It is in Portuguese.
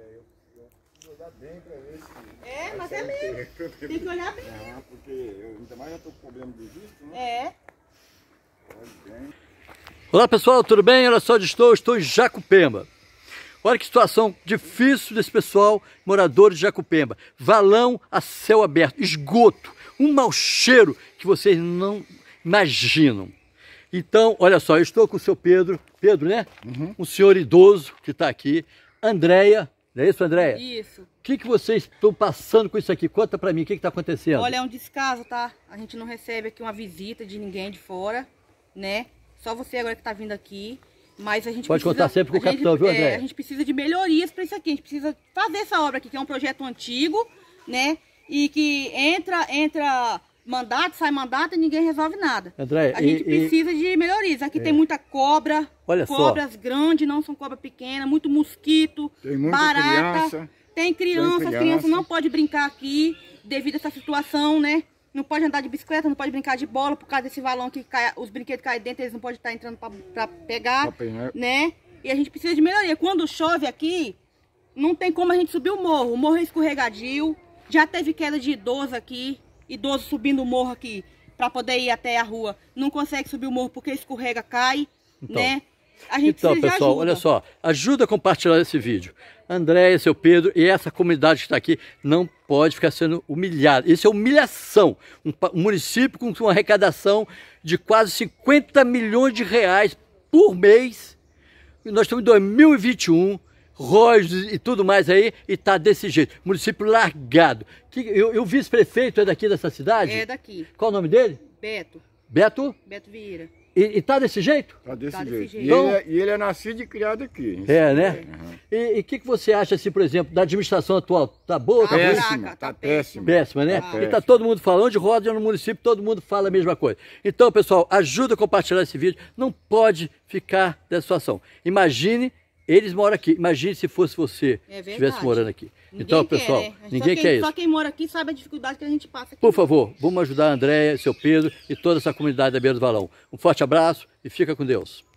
Eu, preciso olhar bem É, mas é mesmo. Tem, que olhar bem. Não, porque eu, ainda mais eu tô com problema de visto, né? É. Olá pessoal, tudo bem? Olha só onde estou, estou em Jacupemba. Olha que situação difícil desse pessoal, moradores de Jacupemba. Valão a céu aberto, esgoto, um mau cheiro que vocês não imaginam. Então, olha só, eu estou com o seu Pedro, Pedro, né? Uhum. Um senhor idoso que está aqui, Andréia, não é isso, Andréia? Isso. O que, que vocês estão passando com isso aqui? Conta para mim, o que está acontecendo? Olha, é um descaso, tá? A gente não recebe aqui uma visita de ninguém de fora, né? Só você agora que está vindo aqui. Mas a gente Pode precisa, contar sempre com o capitão, gente, viu, é, André? É, a gente precisa de melhorias para isso aqui. A gente precisa fazer essa obra aqui, que é um projeto antigo, né? E que entra, entra mandato, sai mandato e ninguém resolve nada. André, a gente e, precisa de melhorias. Aqui é. tem muita cobra, Olha cobras só. grandes, não são cobra pequena, muito mosquito, tem muita barata. Criança, tem criança, tem criança. não pode brincar aqui devido a essa situação, né? Não pode andar de bicicleta, não pode brincar de bola por causa desse valão que cai, os brinquedos caem dentro, eles não podem estar entrando para pegar, né? E a gente precisa de melhoria. Quando chove aqui, não tem como a gente subir o morro. O morro é escorregadio. Já teve queda de idoso aqui, idoso subindo o morro aqui para poder ir até a rua. Não consegue subir o morro porque escorrega, cai, então. né? A gente então, pessoal, ajuda. olha só, ajuda a compartilhar esse vídeo. Andréia, seu Pedro e essa comunidade que está aqui não pode ficar sendo humilhada. Isso é humilhação. Um, um município com uma arrecadação de quase 50 milhões de reais por mês. E nós estamos em 2021 rojos e tudo mais aí, e está desse jeito. Município largado. Que, eu, o vice-prefeito é daqui dessa cidade? É daqui. Qual o nome dele? Beto. Beto? Beto Vieira. E, e tá desse jeito? Tá desse, tá desse jeito. jeito. Então, e, ele é, então- e, ele é, nascido e criado aqui. É, né? É. Uhum. E o que, que você acha, assim, por exemplo, da administração atual? Tá boa? Tá, tá péssima, tá, tá, péssima. Péssima, né? Tá e tá todo mundo falando, de roda no município, todo mundo fala a mesma coisa. Então, pessoal, ajuda a compartilhar esse vídeo. Não pode ficar dessa situação. Imagine eles moram aqui. Imagine se fosse você é estivesse morando aqui. Ninguém então, quer, pessoal, né? ninguém quer, quer isso. Só quem mora aqui sabe a dificuldade que a gente passa aqui. Por favor, vamos ajudar a Andréia, seu Pedro e toda essa comunidade da Beira do Valão. Um forte abraço e fica com Deus.